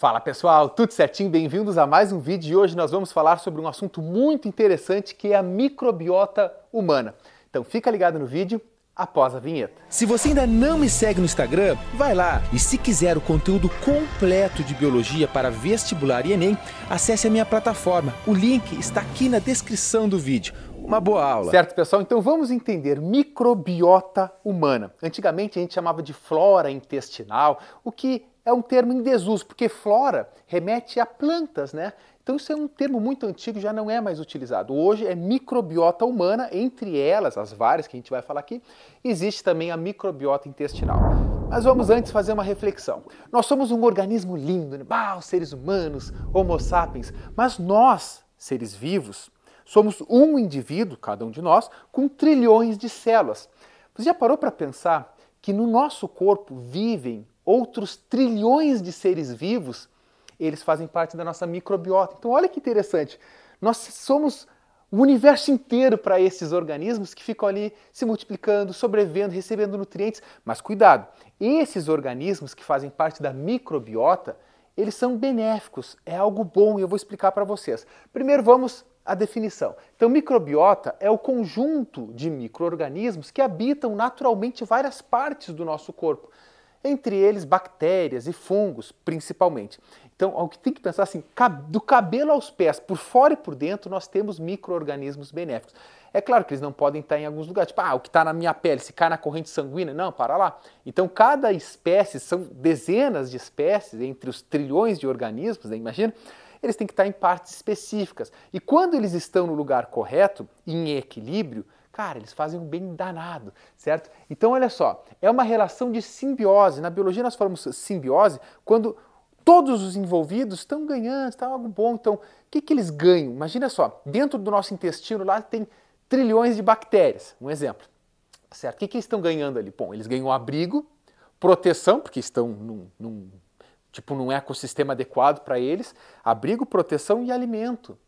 Fala pessoal, tudo certinho? Bem-vindos a mais um vídeo e hoje nós vamos falar sobre um assunto muito interessante que é a microbiota humana. Então fica ligado no vídeo após a vinheta. Se você ainda não me segue no Instagram, vai lá. E se quiser o conteúdo completo de biologia para vestibular e ENEM, acesse a minha plataforma. O link está aqui na descrição do vídeo uma boa aula. Certo, pessoal? Então vamos entender microbiota humana. Antigamente a gente chamava de flora intestinal, o que é um termo em desuso, porque flora remete a plantas, né? Então isso é um termo muito antigo, já não é mais utilizado. Hoje é microbiota humana, entre elas, as várias que a gente vai falar aqui, existe também a microbiota intestinal. Mas vamos antes fazer uma reflexão. Nós somos um organismo lindo, né? bah, os seres humanos, homo sapiens, mas nós, seres vivos, somos um indivíduo, cada um de nós, com trilhões de células. Você já parou para pensar que no nosso corpo vivem outros trilhões de seres vivos, eles fazem parte da nossa microbiota. Então, olha que interessante. Nós somos o universo inteiro para esses organismos que ficam ali se multiplicando, sobrevivendo, recebendo nutrientes. Mas cuidado, esses organismos que fazem parte da microbiota, eles são benéficos, é algo bom e eu vou explicar para vocês. Primeiro vamos à definição. Então, microbiota é o conjunto de microorganismos que habitam naturalmente várias partes do nosso corpo entre eles bactérias e fungos, principalmente. Então, o que tem que pensar assim, do cabelo aos pés, por fora e por dentro, nós temos micro-organismos benéficos. É claro que eles não podem estar em alguns lugares, tipo, ah, o que está na minha pele, se cai na corrente sanguínea, não, para lá. Então, cada espécie, são dezenas de espécies, entre os trilhões de organismos, né, imagina, eles têm que estar em partes específicas. E quando eles estão no lugar correto, em equilíbrio, Cara, eles fazem um bem danado, certo? Então, olha só, é uma relação de simbiose. Na biologia nós falamos simbiose quando todos os envolvidos estão ganhando, está algo bom. Então, o que, que eles ganham? Imagina só, dentro do nosso intestino lá tem trilhões de bactérias, um exemplo. Certo? O que, que eles estão ganhando ali? Bom, eles ganham abrigo, proteção, porque estão num, num tipo num ecossistema adequado para eles, abrigo, proteção e alimento.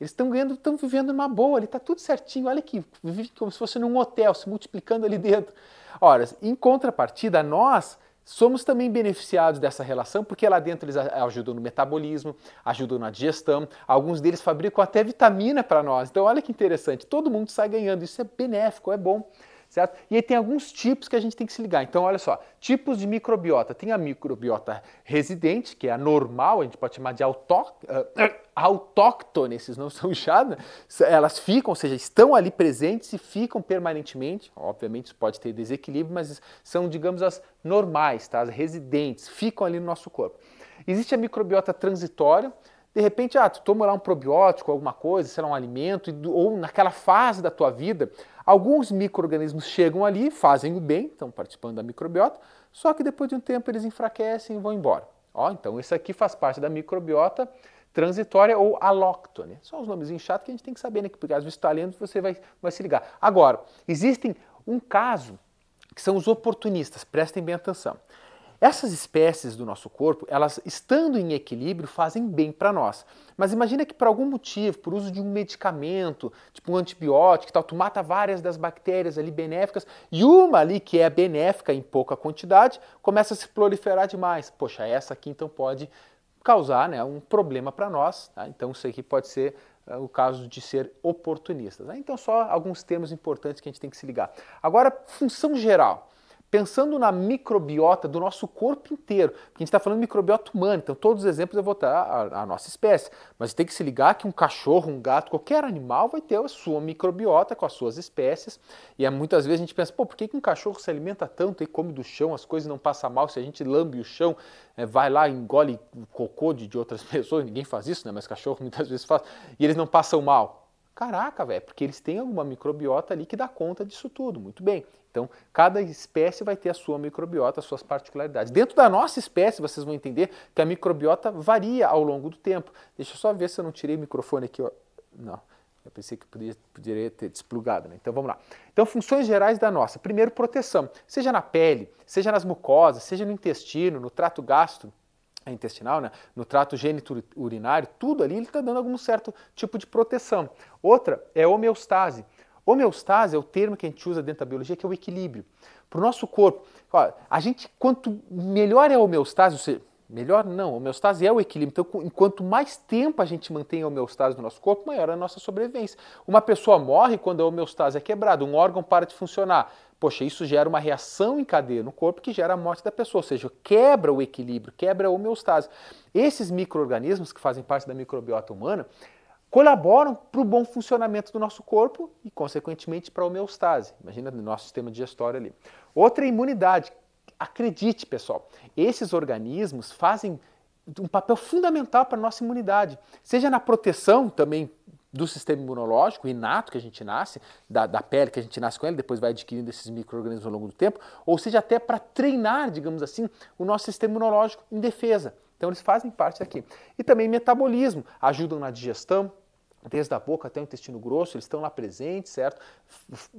Eles estão ganhando, estão vivendo numa boa, ali está tudo certinho. Olha aqui, vive como se fosse num hotel, se multiplicando ali dentro. Ora, em contrapartida, nós somos também beneficiados dessa relação, porque lá dentro eles ajudam no metabolismo, ajudam na digestão, alguns deles fabricam até vitamina para nós. Então, olha que interessante, todo mundo sai ganhando, isso é benéfico, é bom certo? E aí tem alguns tipos que a gente tem que se ligar. Então, olha só, tipos de microbiota. Tem a microbiota residente, que é a normal, a gente pode chamar de autó eh, autóctone, esses não são inchados, né? elas ficam, ou seja, estão ali presentes e ficam permanentemente. Obviamente, isso pode ter desequilíbrio, mas são, digamos, as normais, tá? as residentes, ficam ali no nosso corpo. Existe a microbiota transitória, de repente, ah, tu toma lá um probiótico, alguma coisa, sei lá, um alimento, ou naquela fase da tua vida, alguns micro-organismos chegam ali, fazem o bem, estão participando da microbiota, só que depois de um tempo eles enfraquecem e vão embora. Ó, então esse aqui faz parte da microbiota transitória ou alóctone. São os nomes chatos que a gente tem que saber, né? Porque às vezes está lendo você vai, vai se ligar. Agora, existem um caso que são os oportunistas, prestem bem atenção. Essas espécies do nosso corpo, elas estando em equilíbrio, fazem bem para nós. Mas imagina que por algum motivo, por uso de um medicamento, tipo um antibiótico, e tal, tu mata várias das bactérias ali benéficas e uma ali que é benéfica em pouca quantidade começa a se proliferar demais. Poxa, essa aqui então pode causar né, um problema para nós. Tá? Então isso aqui pode ser eh, o caso de ser oportunistas. Né? Então só alguns termos importantes que a gente tem que se ligar. Agora, função geral. Pensando na microbiota do nosso corpo inteiro, porque a gente está falando de microbiota humana, então todos os exemplos eu vou dar a, a nossa espécie, mas tem que se ligar que um cachorro, um gato, qualquer animal vai ter a sua microbiota com as suas espécies, e é, muitas vezes a gente pensa, pô, por que, que um cachorro se alimenta tanto e come do chão, as coisas não passam mal, se a gente lambe o chão, é, vai lá engole cocô de, de outras pessoas, ninguém faz isso, né? mas cachorro muitas vezes faz, e eles não passam mal. Caraca, velho, porque eles têm alguma microbiota ali que dá conta disso tudo, muito bem. Então, cada espécie vai ter a sua microbiota, as suas particularidades. Dentro da nossa espécie, vocês vão entender que a microbiota varia ao longo do tempo. Deixa eu só ver se eu não tirei o microfone aqui. Ó. Não, eu pensei que poderia, poderia ter desplugado, né? Então vamos lá. Então, funções gerais da nossa. Primeiro, proteção. Seja na pele, seja nas mucosas, seja no intestino, no trato gastrointestinal, é intestinal, né? no trato gênito urinário, tudo ali ele está dando algum certo tipo de proteção. Outra é homeostase. Homeostase é o termo que a gente usa dentro da biologia, que é o equilíbrio. Para o nosso corpo, a gente, quanto melhor é a homeostase, ou seja, melhor não, a homeostase é o equilíbrio. Então, enquanto mais tempo a gente mantém a homeostase no nosso corpo, maior é a nossa sobrevivência. Uma pessoa morre quando a homeostase é quebrada, um órgão para de funcionar. Poxa, isso gera uma reação em cadeia no corpo que gera a morte da pessoa, ou seja, quebra o equilíbrio, quebra a homeostase. Esses micro-organismos que fazem parte da microbiota humana, colaboram para o bom funcionamento do nosso corpo e, consequentemente, para a homeostase. Imagina o nosso sistema digestório ali. Outra é imunidade. Acredite, pessoal, esses organismos fazem um papel fundamental para a nossa imunidade, seja na proteção também do sistema imunológico inato que a gente nasce, da, da pele que a gente nasce com ela, depois vai adquirindo esses micro-organismos ao longo do tempo, ou seja, até para treinar, digamos assim, o nosso sistema imunológico em defesa. Então eles fazem parte aqui. E também metabolismo, ajudam na digestão, desde a boca até o intestino grosso, eles estão lá presentes, certo?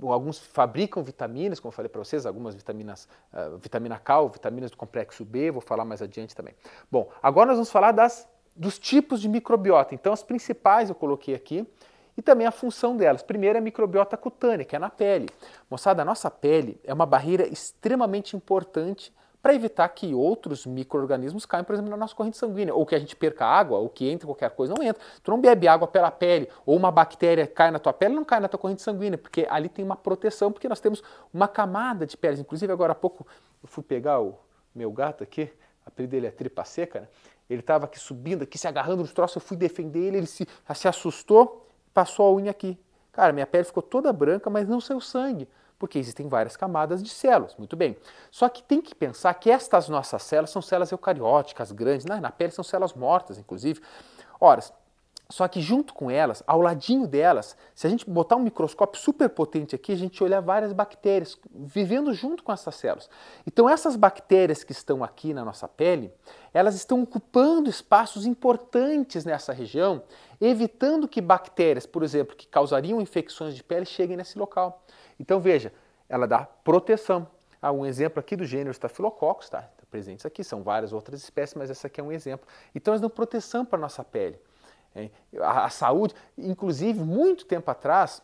Alguns fabricam vitaminas, como eu falei para vocês, algumas vitaminas, uh, vitamina K, vitaminas do complexo B, vou falar mais adiante também. Bom, agora nós vamos falar das, dos tipos de microbiota. Então as principais eu coloquei aqui e também a função delas. Primeiro, a microbiota cutânea, que é na pele. Moçada, a nossa pele é uma barreira extremamente importante para evitar que outros micro-organismos caiam, por exemplo, na nossa corrente sanguínea, ou que a gente perca água, ou que entre qualquer coisa, não entra. Tu não bebe água pela pele, ou uma bactéria cai na tua pele, não cai na tua corrente sanguínea, porque ali tem uma proteção, porque nós temos uma camada de peles. Inclusive, agora há pouco eu fui pegar o meu gato aqui, a pele dele é tripa seca, né? ele estava aqui subindo, aqui se agarrando nos troços, eu fui defender ele, ele se, se assustou, passou a unha aqui. Cara, minha pele ficou toda branca, mas não saiu sangue. Porque existem várias camadas de células, muito bem. Só que tem que pensar que estas nossas células são células eucarióticas, grandes, na, na pele são células mortas, inclusive. Ora, só que junto com elas, ao ladinho delas, se a gente botar um microscópio super potente aqui, a gente olha várias bactérias vivendo junto com essas células. Então essas bactérias que estão aqui na nossa pele, elas estão ocupando espaços importantes nessa região, evitando que bactérias, por exemplo, que causariam infecções de pele cheguem nesse local. Então veja, ela dá proteção. Ah, um exemplo aqui do gênero Staphylococcus, tá? Está presentes aqui, são várias outras espécies, mas essa aqui é um exemplo. Então elas dão proteção para a nossa pele. A, a saúde, inclusive muito tempo atrás,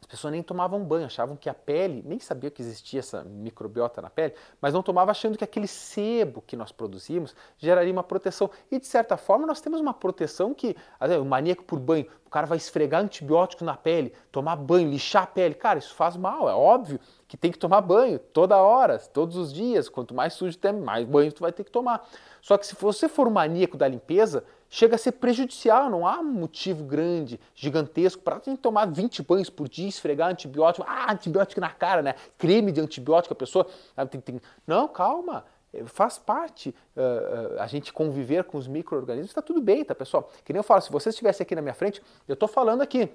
as pessoas nem tomavam banho, achavam que a pele, nem sabia que existia essa microbiota na pele, mas não tomava achando que aquele sebo que nós produzimos geraria uma proteção. E de certa forma nós temos uma proteção que, o maníaco por banho, o cara vai esfregar antibiótico na pele, tomar banho, lixar a pele. Cara, isso faz mal, é óbvio que tem que tomar banho toda hora, todos os dias. Quanto mais sujo tem, mais banho tu vai ter que tomar. Só que se você for maníaco da limpeza, chega a ser prejudicial, não há motivo grande, gigantesco, para tem que tomar 20 banhos por dia, esfregar antibiótico, ah, antibiótico na cara, né? Creme de antibiótico, a pessoa. Ah, não, calma eh, faz parte uh, uh, a gente conviver com os micro-organismos, está tudo bem, tá pessoal? Que nem eu falo, se você estivesse aqui na minha frente, eu estou falando aqui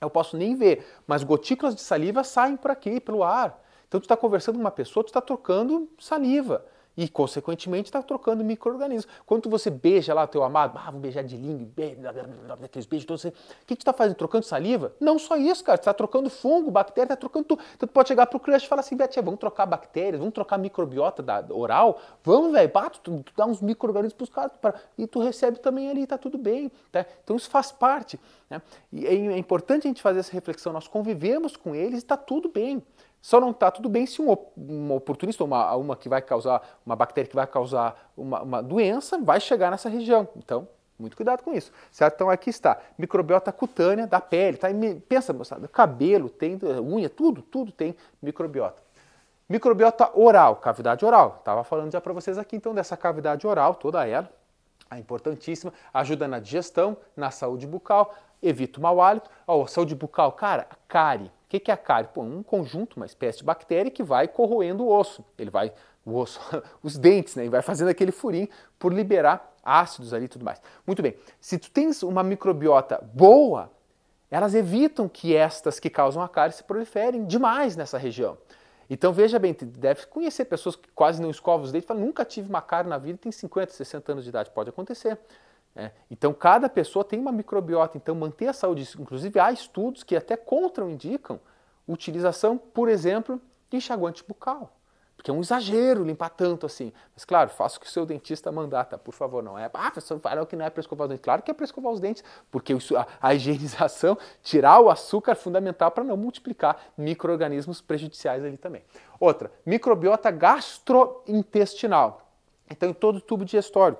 eu posso nem ver, mas gotículas de saliva saem por aqui, pelo ar. Então tu está conversando com uma pessoa, tu está trocando saliva e, consequentemente, está trocando micro-organismos. Quando você beija lá teu amado, ah, vou beijar de língua, beijo, aqueles beijos todos, o que está fazendo? Trocando saliva? Não só isso, cara. está trocando fungo, bactéria, está trocando tudo. Então tu pode chegar para o crush e falar assim, Betinha, vamos trocar bactérias, vamos trocar microbiota da oral? Vamos, velho, bato, tu, tu, dá uns micro-organismos os caras pra... e tu recebe também ali, tá tudo bem. Tá? Então isso faz parte. Né? E é, é importante a gente fazer essa reflexão. Nós convivemos com eles e está tudo bem. Só não está tudo bem se um, um oportunista, uma, uma que vai causar, uma bactéria que vai causar uma, uma doença, vai chegar nessa região. Então, muito cuidado com isso, certo? Então aqui está, microbiota cutânea da pele, tá? pensa, moçada, cabelo tem, unha, tudo, tudo tem microbiota. Microbiota oral, cavidade oral. Estava falando já para vocês aqui então dessa cavidade oral, toda ela, é importantíssima, ajuda na digestão, na saúde bucal, evita o mau hálito. Ó, saúde bucal, cara, cárie que, que é a cárie? Pô, um conjunto, uma espécie de bactéria que vai corroendo o osso. Ele vai, o osso, os dentes, né? E vai fazendo aquele furinho por liberar ácidos ali e tudo mais. Muito bem, se tu tens uma microbiota boa, elas evitam que estas que causam a cárie se proliferem demais nessa região. Então veja bem, deve conhecer pessoas que quase não escovam os dentes, falam, nunca tive uma cárie na vida, tem 50, 60 anos de idade, pode acontecer. É, então, cada pessoa tem uma microbiota. Então, manter a saúde, inclusive há estudos que até contraindicam utilização, por exemplo, de enxaguante bucal. Porque é um exagero limpar tanto assim. Mas, claro, faça o que o seu dentista mandar, tá? Por favor, não é. Ah, professor, falou que não é para escovar os dentes. Claro que é para escovar os dentes, porque a, a higienização, tirar o açúcar é fundamental para não multiplicar micro prejudiciais ali também. Outra, microbiota gastrointestinal. Então, em todo o tubo digestório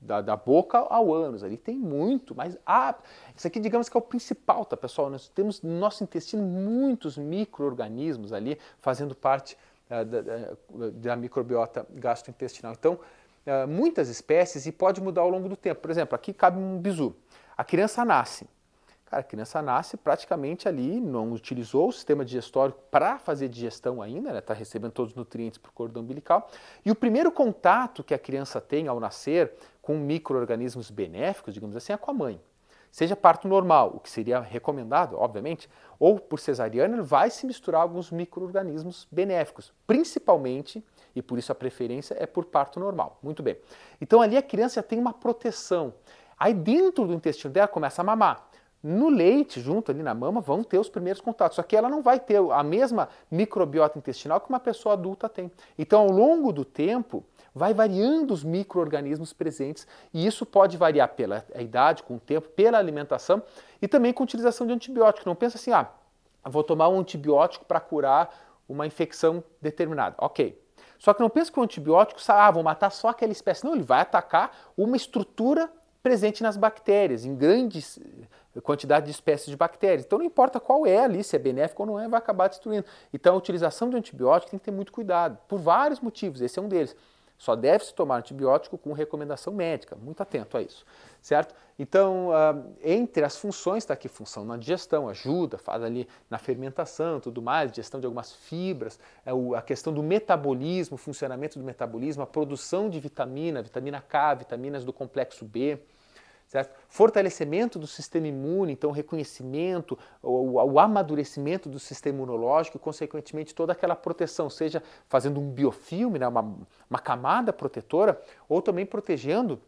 da, da, boca ao ânus. Ali tem muito, mas ah, isso aqui digamos que é o principal, tá pessoal? Nós temos no nosso intestino muitos micro-organismos ali fazendo parte eh, da, da, da, microbiota gastrointestinal. Então, eh, muitas espécies e pode mudar ao longo do tempo. Por exemplo, aqui cabe um bizu. A criança nasce, Cara, a criança nasce praticamente ali, não utilizou o sistema digestório para fazer digestão ainda, está né? Tá recebendo todos os nutrientes por cordão umbilical. E o primeiro contato que a criança tem ao nascer com micro-organismos benéficos, digamos assim, é com a mãe. Seja parto normal, o que seria recomendado, obviamente, ou por cesariana, vai se misturar alguns micro-organismos benéficos, principalmente, e por isso a preferência é por parto normal. Muito bem. Então ali a criança tem uma proteção. Aí dentro do intestino dela começa a mamar no leite, junto ali na mama, vão ter os primeiros contatos. Só que ela não vai ter a mesma microbiota intestinal que uma pessoa adulta tem. Então, ao longo do tempo, vai variando os micro-organismos presentes e isso pode variar pela idade, com o tempo, pela alimentação e também com a utilização de antibiótico. Não pensa assim, ah, vou tomar um antibiótico para curar uma infecção determinada. Ok. Só que não pensa que o antibiótico, ah, vou matar só aquela espécie. Não, ele vai atacar uma estrutura presente nas bactérias, em grandes quantidade de espécies de bactérias. Então não importa qual é ali, se é benéfico ou não é, vai acabar destruindo. Então a utilização de antibiótico tem que ter muito cuidado, por vários motivos, esse é um deles. Só deve-se tomar antibiótico com recomendação médica, muito atento a isso, certo? Então, ah, entre as funções, está aqui função na digestão, ajuda, faz ali na fermentação, tudo mais, digestão de algumas fibras, é a questão do metabolismo, funcionamento do metabolismo, a produção de vitamina, vitamina K, vitaminas do complexo B, Certo? Fortalecimento do sistema imune, então reconhecimento, o, o, amadurecimento do sistema imunológico, consequentemente toda aquela proteção, seja fazendo um biofilme, né, uma, uma camada protetora, ou também protegendo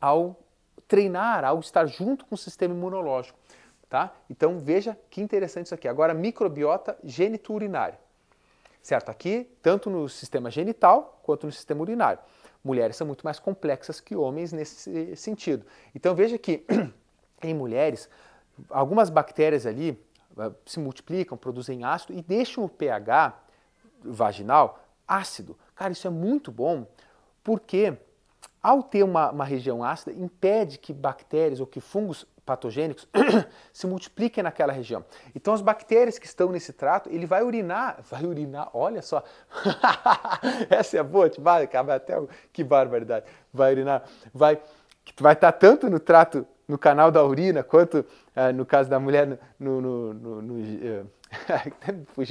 ao treinar, ao estar junto com o sistema imunológico. Tá? Então veja que interessante isso aqui. Agora, microbiota genito-urinária, Certo? Aqui, tanto no sistema genital quanto no sistema urinário mulheres são muito mais complexas que homens nesse sentido. Então veja que em mulheres, algumas bactérias ali ah, se multiplicam, produzem ácido e deixam o pH vaginal ácido. Cara, isso é muito bom porque ao ter uma, uma região ácida, impede que bactérias ou que fungos patogênicos se multipliquem naquela região. Então as bactérias que estão nesse trato, ele vai urinar, vai urinar, olha só. Essa é boa, te vai acabar até que barbaridade. Vai urinar, vai vai estar tanto no trato no canal da urina, quanto é, no caso da mulher no, no, no, no é,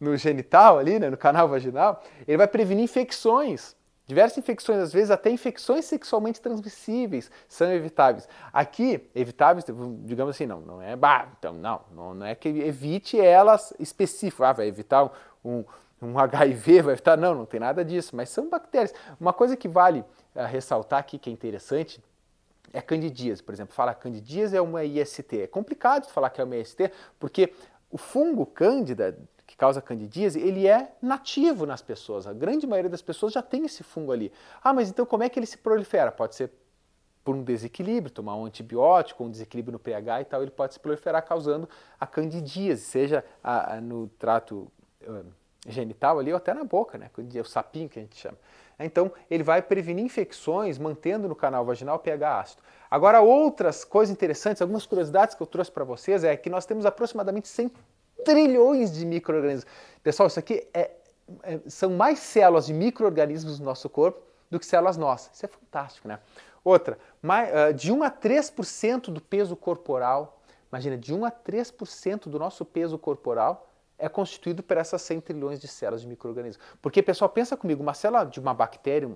no genital ali, né, no canal vaginal, ele vai prevenir infecções. Diversas infecções, às vezes até infecções sexualmente transmissíveis, são evitáveis. Aqui, evitáveis, digamos assim, não, não é, bah, então não, não, é que evite elas específicas. Ah, vai evitar um, um HIV, vai evitar, não, não tem nada disso, mas são bactérias. Uma coisa que vale eh, ressaltar aqui, que é interessante, é candidíase, por exemplo. Falar candidíase é uma IST. É complicado falar que é uma IST, porque o fungo cândida causa candidíase, ele é nativo nas pessoas. A grande maioria das pessoas já tem esse fungo ali. Ah, mas então como é que ele se prolifera? Pode ser por um desequilíbrio, tomar um antibiótico, um desequilíbrio no pH e tal, ele pode se proliferar causando a candidíase, seja a, a, no trato ah, genital ali ou até na boca, né? O sapinho que a gente chama. Então, ele vai prevenir infecções mantendo no canal vaginal pH ácido. Agora, outras coisas interessantes, algumas curiosidades que eu trouxe para vocês é que nós temos aproximadamente 100 trilhões de micro-organismos. Pessoal, isso aqui é, é, são mais células de micro-organismos no nosso corpo do que células nossas. Isso é fantástico, né? Outra, mais, uh, ah, de 1 a 3% do peso corporal, imagina, de 1 a 3% do nosso peso corporal é constituído por essas 100 trilhões de células de micro-organismos. Porque, pessoal, pensa comigo, uma célula de uma bactéria,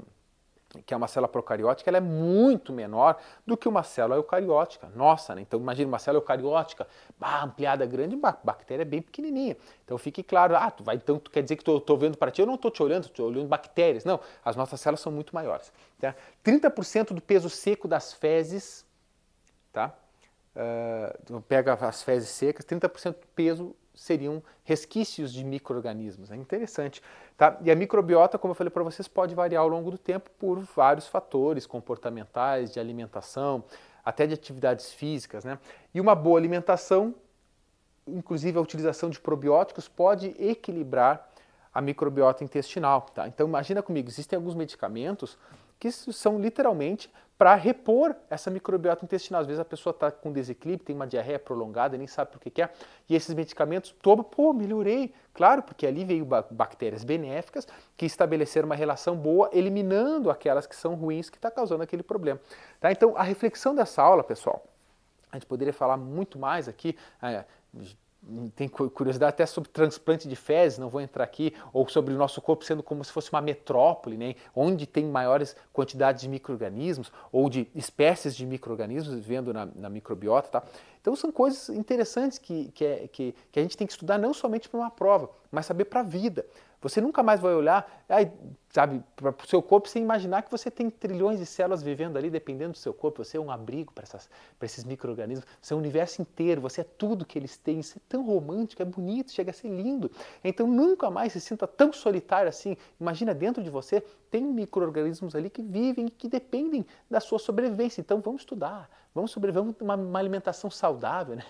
que é uma célula procariótica, ela é muito menor do que uma célula eucariótica. Nossa, né? Então imagina uma célula eucariótica, bah, ampliada grande, uma bactéria bem pequenininha. Então fique claro, ah, tu vai, então tu quer dizer que eu estou vendo para ti, eu não estou te olhando, estou olhando bactérias. Não, as nossas células são muito maiores. Tá? 30% do peso seco das fezes, tá? Uh, pega as fezes secas, 30% do peso seriam resquícios de micro-organismos. É interessante. Tá? E a microbiota, como eu falei para vocês, pode variar ao longo do tempo por vários fatores comportamentais, de alimentação, até de atividades físicas. Né? E uma boa alimentação, inclusive a utilização de probióticos, pode equilibrar a microbiota intestinal. Tá? Então imagina comigo, existem alguns medicamentos que são literalmente para repor essa microbiota intestinal. Às vezes a pessoa está com desequilíbrio, tem uma diarreia prolongada, nem sabe por que, é, e esses medicamentos toma, pô, melhorei. Claro, porque ali veio bactérias benéficas que estabeleceram uma relação boa, eliminando aquelas que são ruins que está causando aquele problema. Tá? Então a reflexão dessa aula, pessoal, a gente poderia falar muito mais aqui. É, tem curiosidade até sobre transplante de fezes, não vou entrar aqui, ou sobre o nosso corpo sendo como se fosse uma metrópole, né? onde tem maiores quantidades de micro-organismos ou de espécies de micro-organismos vivendo na, na, microbiota. Tá? Então são coisas interessantes que, que, é, que, que a gente tem que estudar não somente para uma prova, mas saber para a vida. Você nunca mais vai olhar, ah, sabe, para o seu corpo sem imaginar que você tem trilhões de células vivendo ali, dependendo do seu corpo. Você é um abrigo para esses micro-organismos, você é o um universo inteiro, você é tudo que eles têm. Isso é tão romântico, é bonito, chega a ser lindo. Então nunca mais se sinta tão solitário assim. Imagina dentro de você tem micro-organismos ali que vivem, que dependem da sua sobrevivência. Então vamos estudar, vamos sobreviver uma, uma, alimentação saudável. Né?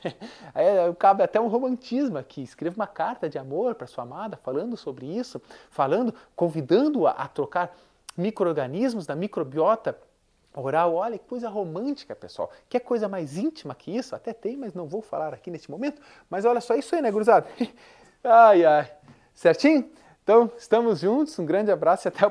aí cabe até um romantismo aqui. Escreva uma carta de amor para sua amada falando sobre isso, falando, convidando-a a trocar micro-organismos da microbiota oral. Olha que coisa romântica, pessoal. Que coisa mais íntima que isso? Até tem, mas não vou falar aqui neste momento. Mas olha só isso aí, né, gurizada? ai, ai. Certinho? Então, estamos juntos. Um grande abraço e até o